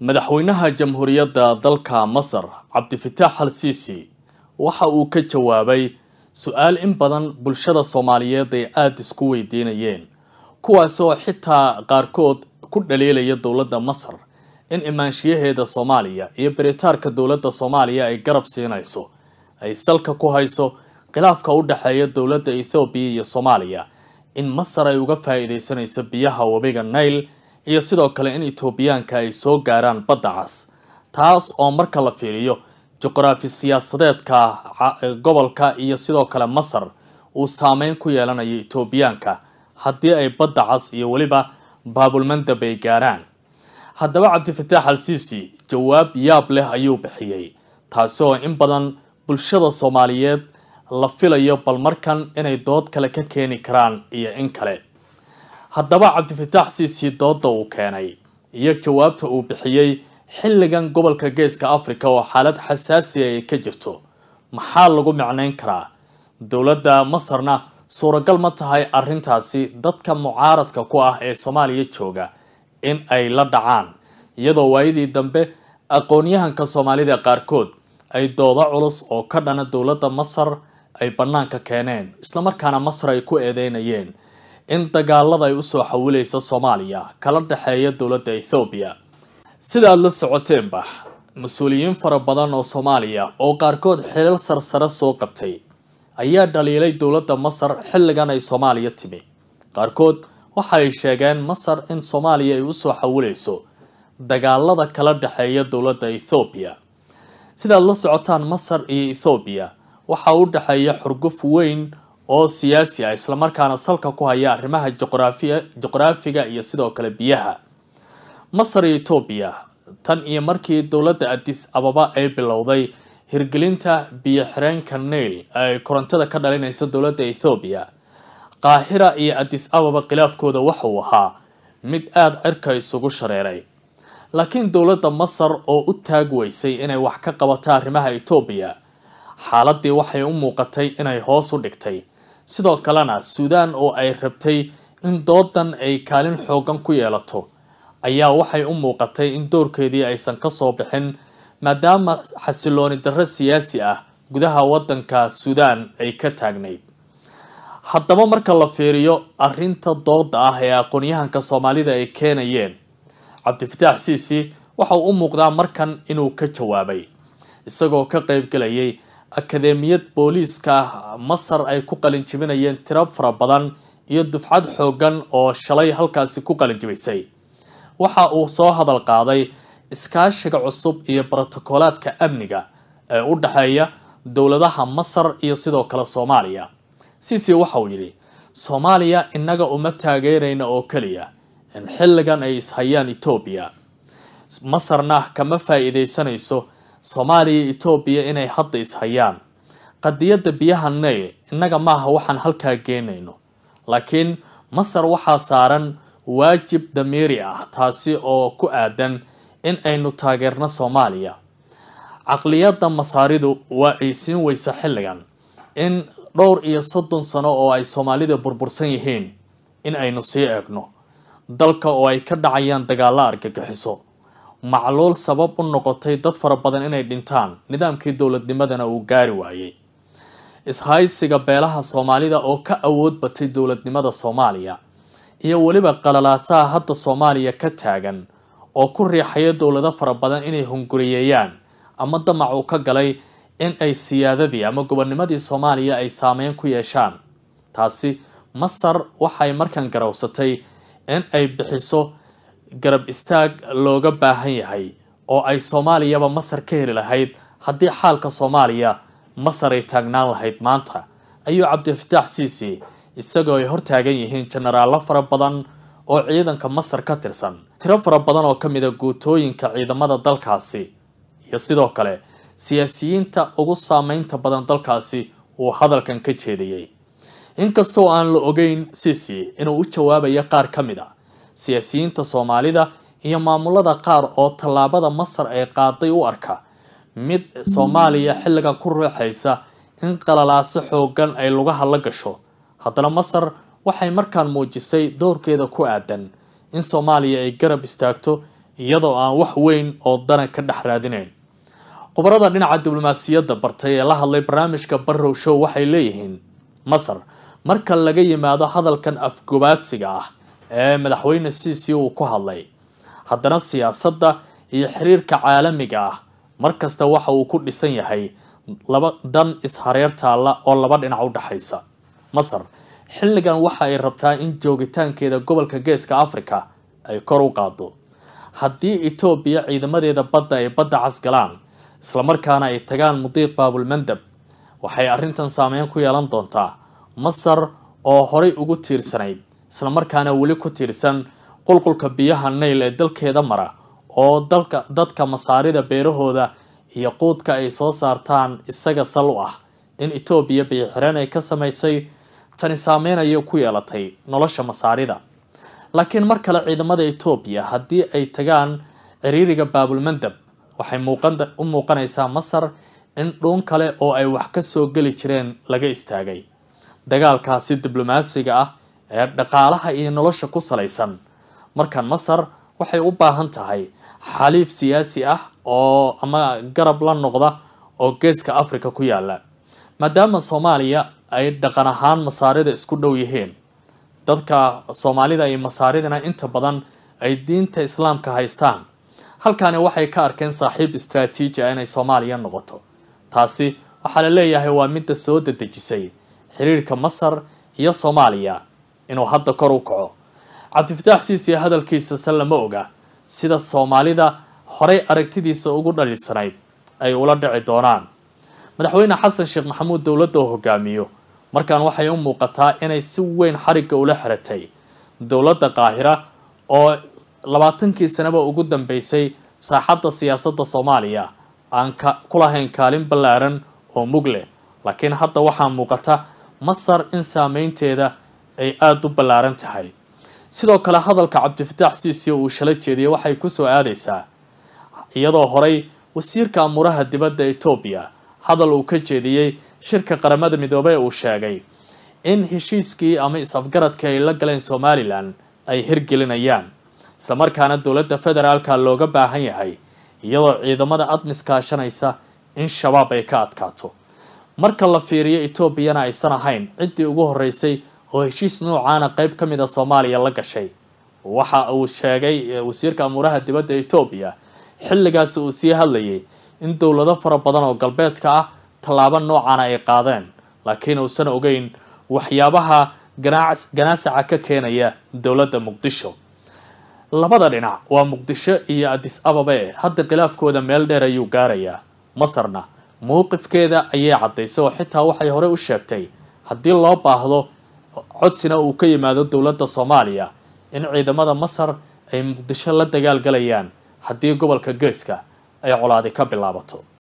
madaxweynaha jamhuuriyadda dalka masar cabdifitaax al siisi waxa uu ka jawaabay su-aal in badan bulshada soomaaliyeed ay aada isku weydiinayeen kuwaasoo xitaa qaarkood ku dhaliilaya dowladda masar in imaanshiyaheeda soomaaliya iyo baritaarka dowladda soomaaliya ay garab siinayso ay salka ku hayso khilaafka u dhexeeya dowladda ethoobiya iyo soomaaliya in masar ay uga faa'iideysanayso biyaha webiga nayl iyo sidoo kale in etoobiyaanka ay soo gaaraan badda cas taas oo marka la fiiriyo juqraafi siyaasadeedka gobolka iyo sidoo kale masar uu saameyn ku yeelanayo etoobiyaanka haddii ay badda cas iyo weliba baabulmandab ay gaaraan haddaba cabdifataax al siisi jawaab yaab leh ayuu bixiyey taasi oo in badan bulshada soomaaliyeed la filayo bal markan inay dood kale ka keeni karaan iyo in kale haddaba cabdifitaax siisii dooda uu keenay iyo jawaabta uu bixiyey xilligan gobolka geeska afrika oo xaalad xasaasiya ah ay ka jirto maxaa lagu micnayn karaa dowladda masarna suuragal ma tahay arrintaasi dadka mucaaradka ku ah ee soomaaliya jooga in ay la dhacaan iyadoo waayadii dambe aqoonyahanka soomaalida qaarkood ay doodo culus oo ka dhana dowladda masar ay bannaanka keeneen islamarkaana masar ay ku eedeynayeen in dagaalada ay usoo xawilaysa soomaaliya kala dhexeeya dowladda ethoobiya sida aada la socoteenba mas-uuliyiin fara badan oo soomaaliya oo qaarkood xilal sarsare soo qabtay ayaa dhaliilay dowladda masar xilligan ay soomaaliya timi qaarkood waxa ay sheegeen masar in soomaaliya ay usoo xawilayso dagaalada kala dhexeeya dowladda ethoobiya sidaad la socotaan masar iyo ethoobiya waxaa u dhexeeya xurguf weyn oo siyaasi ah islamarkaana salka ku haya arrimaha joqraafiya iyo sidoo kale biyaha masar iyo etoobiya tan iyo markii dowladda adis ababa ay bilowday hirgelinta biyo xireenka nail ay korontada ka dhalinaysa dowladda ethoobiya qaahira iyo adis ababa khilaafkooda waxuu ahaa mid aada cirka isugu shareeray laakiin dowladda masar oo u taag weysay inay wax ka qabato arrimaha etoobiya xaaladii waxay u muuqatay inay hoos u dhigtay sidoo kalena suudaan oo ay rabtay in doodan ay kaalin xooggan ku yeelato ayaa waxay u muuqatay in doorkeedii aysan kasoo bixin maadaama xasilooni darro siyaasi ah gudaha waddanka suudaan ay ka taagnayd haddaba marka la fiiriyo arrinta dooda ah ee aqoonyahanka soomaalida ay keenayeen cabdifataax siisi waxauu u muuqdaa markan inuu ka jawaabay isagoo ka qeyb gelayay akademiyad booliiska ah masar ay ku qalinjibinayeen tiro fara badan iyo dufcad xooggan oo shalay halkaasi ku qalinjibaysay waxa uu soo hadal qaaday iskaashiga cusub iyo brotokolaadka amniga ee u dhexeeya dowladaha masar iyo sidoo kale soomaaliya sisi waxa uu yidhi soomaaliya innaga uma taageerayna oo keliya in xilligan ay ishayaan etoobiya masarna kama faa soomaaliya iyo etoobiya inay hadda ishayaan qadiyadda biyaha nail innaga maaha waxaan halkaa geenayno laakiin masar waxaa saaran waajib damiiri ah taasi oo ku aadan in aynu taageerno soomaaliya caqliyadda masaaridu waa ay siin weyso xilligan in dhowr iyo soddon sano oo ay soomaalida burbursan yihiin in aynu sii eegno dalka oo ay ka dhacayaan dagaallo argagixiso macluul sabab u noqotay dad fara badan inay dhintaan nidaamkii dowladnimadana uu gaari waayey ishaysiga beelaha soomaalida oo ka awood batay dowladnimada soomaaliya iyo weliba qalalaasaha hadda soomaaliya ka taagan oo ku riixaya dowlado fara badan inay hunguriyeeyaan ama damac uu ka galay in ay siyaadadii ama gobonnimadii soomaaliya ay saameyn ku yeeshaan taasi masar waxay markan garowsatay in ay bixiso garab istaag looga baahan yahay oo ay soomaaliyaba masar ka heli lahayd haddii xaalka soomaaliya masar ay taagnaan lahayd maanta ayuu cabdilfataax siisi isagoo ay hortaagan yihiin jenaraallo fara badan oo ciidanka masar ka tirsan tiro fara badan oo ka mida ah guutooyinka ciidamada dalkaasi iyo sidoo kale siyaasiyiinta ugu saameynta badan dalkaasi uu hadalkan ka jeediyey inkastoo aan la ogeyn siisi inuu u jawaabayo qaar ka mid a ah, siyaasiyiinta soomaalida iyo maamulada qaar oo tallaabada masar ay qaaday u arka mid soomaaliya xilligan ku ruuxaysa in qalalaaso xooggan ay lugaha la gasho haddana masar waxay markaan muujisay dowrkeeda ku aadan in soomaaliya ay garab istaagto iyadoo aan wax weyn oo daran ka dhex raadinayn khubarada dhinaca diblomaasiyadda bartay ee la hadlay barnaamijka barrow show waxay leeyihiin masar marka laga yimaado hadalkan afgobaadsiga ah ee madaxweyne ciisi uu ku hadlay haddana siyaasadda iyo xiriirka caalamiga ah mar kasta waxa uu ku dhisan yahay laba dan ishareer taalla oo laba dhinac u dhexaysa masar xilligan waxa ay rabtaa in joogitaankeeda gobolka geeska afrika ay kor u qaado haddii etoobiya ciidamadeeda badda ay badda cas casgalaan islamarkaana ay tagaan mudiiq baabulmandab waxay arrintan saameyn ku yeelan doontaa masar oo horay ugu tiirsanayd islamarkaana weli ku tiirsan qulqulka biyaha nayl ee dalkeeda mara oo dalka dadka masaarida beerahooda iyo quudka ay soo saartaan isaga sal u ah in etoobiya biyoxireen ay ka samaysay tani saameynaya ku yeelatay nolosha masaarida laakiin mar kale ciidamada etoobiya haddii ay tagaan ciriiriga baabulmandab waxay u muuqanaysaa masar in dhuun kale oo ay wax ka soo geli jireen laga istaagay dagaalkaasi diblomaasiga ah ee dhaqaalaha iyo nolosha ku salaysan markan masar waxay u baahan tahay xaliif siyaasi ah oo ama garab la noqda oo geeska afrika ku yaala maadaama soomaaliya ay dhaqan ahaan masaarida isku dhow yihiin dadka soomaalida iyo masaaridana inta badan ay diinta islaamka haystaan halkani waxay ka arkeen saaxiib istraatiiji ah inay soomaaliya noqoto taasi waxaa la leeyahay waa midda soo dadejisay xiriirka masar iyo soomaaliya inuu hadda kor u kaco cabdifataax siisiya hadalkiisa se lama oga sida soomaalida horay aragtidiisa ugu dhalisanayd ay ula dhici doonaan madaxweyne xasan sheekh maxamuud dowladda oo hogaamiyo markaan waxay u muuqataa inay si weyn xarigga ula xiratay dowladda qaahira oo labaatankii sanaba ugu dambeysay saaxadda siyaasadda soomaaliya aan ku lahayn kaalin ballaaran oo mugleh laakiin hadda waxaa muuqata masar in saameynteeda ay aada u ballaaran tahay sidoo kale hadalka cabdifataax siisi uu shalay jeediyey waxay kusoo aadaysaa iyadoo horay wasiirka amuraha dibadda etoobiya hadal uu ka jeediyey shirka qaramada midoobey uu sheegay in heshiiskii ama is-afgaradkii ay la galeen somalilan ay hirgelinayaan islamarkaana dowladda federaalka looga baahan yahay iyadoo ciidamada admis kaashanaysa in shabaab ay ka adkaato marka la fiiriyo etoobiyana aysan ahayn ciddii ugu horreysay oo heshiis noocaana qeyb ka mid a soomaaliya la gashay waxa uu sheegay wasiirka amuuraha dibadda etoobiya xilligaasi uu sii hadlayay in dowlado fara badan oo galbeedka ah tallaabo noocaana ay qaadeen laakiin uusan ogeyn waxyaabaha ganaasaca ka keenaya dowladda muqdisho labada dhinac waa muqdisho iyo adis ababe hadda khilaafkooda meel dheer ayuu gaarayaa masarna mowqifkeeda ayay caddaysay oo xitaa waxay horey u sheegtay haddii loo baahdo codsina uu ka yimaado dowladda soomaaliya in ciidamada masar ay muqdisho la dagaal galayaan haddii gobolka geeska ay colaadi ka bilaabato